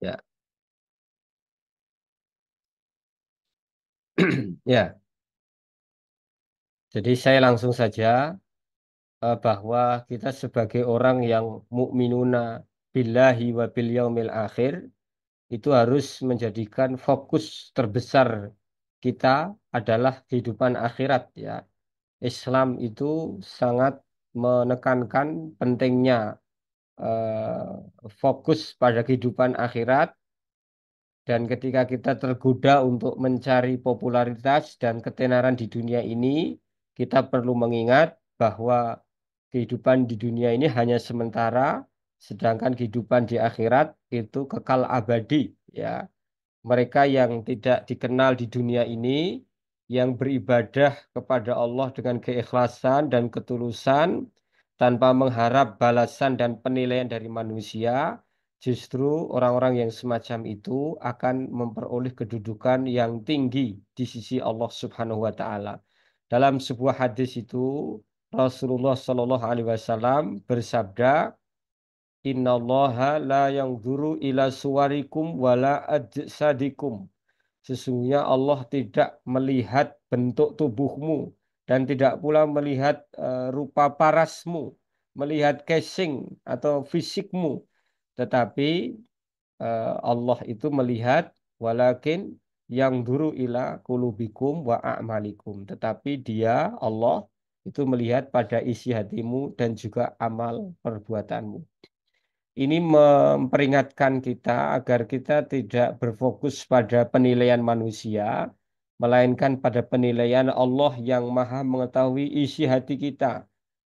Ya. ya. Jadi saya langsung saja eh, bahwa kita sebagai orang yang mukminuna billahi wa bil yaumil akhir itu harus menjadikan fokus terbesar kita adalah kehidupan akhirat ya. Islam itu sangat menekankan pentingnya Eh, fokus pada kehidupan akhirat dan ketika kita tergoda untuk mencari popularitas dan ketenaran di dunia ini kita perlu mengingat bahwa kehidupan di dunia ini hanya sementara sedangkan kehidupan di akhirat itu kekal abadi ya mereka yang tidak dikenal di dunia ini yang beribadah kepada Allah dengan keikhlasan dan ketulusan tanpa mengharap balasan dan penilaian dari manusia, justru orang-orang yang semacam itu akan memperoleh kedudukan yang tinggi di sisi Allah Subhanahu wa taala. Dalam sebuah hadis itu Rasulullah Shallallahu alaihi wasallam bersabda, "Innallaha la yanzuru ila suwarikum wala ajsadikum." Sesungguhnya Allah tidak melihat bentuk tubuhmu dan tidak pula melihat eh, rupa parasmu, melihat casing atau fisikmu, tetapi eh, Allah itu melihat walakin yang dulu ila kulubikum wa a'malikum. Tetapi dia Allah itu melihat pada isi hatimu dan juga amal perbuatanmu. Ini memperingatkan kita agar kita tidak berfokus pada penilaian manusia, melainkan pada penilaian Allah yang maha mengetahui isi hati kita.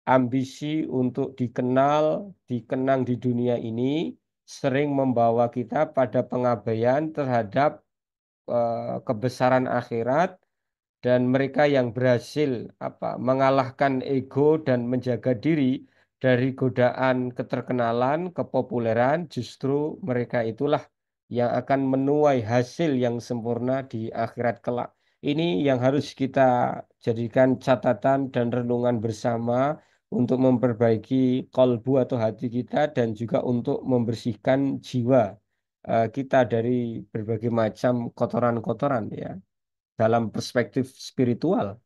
Ambisi untuk dikenal, dikenang di dunia ini sering membawa kita pada pengabaian terhadap eh, kebesaran akhirat dan mereka yang berhasil apa mengalahkan ego dan menjaga diri dari godaan keterkenalan, kepopuleran, justru mereka itulah yang akan menuai hasil yang sempurna di akhirat kelak. Ini yang harus kita jadikan catatan dan renungan bersama untuk memperbaiki kolbu atau hati kita dan juga untuk membersihkan jiwa eh, kita dari berbagai macam kotoran-kotoran ya dalam perspektif spiritual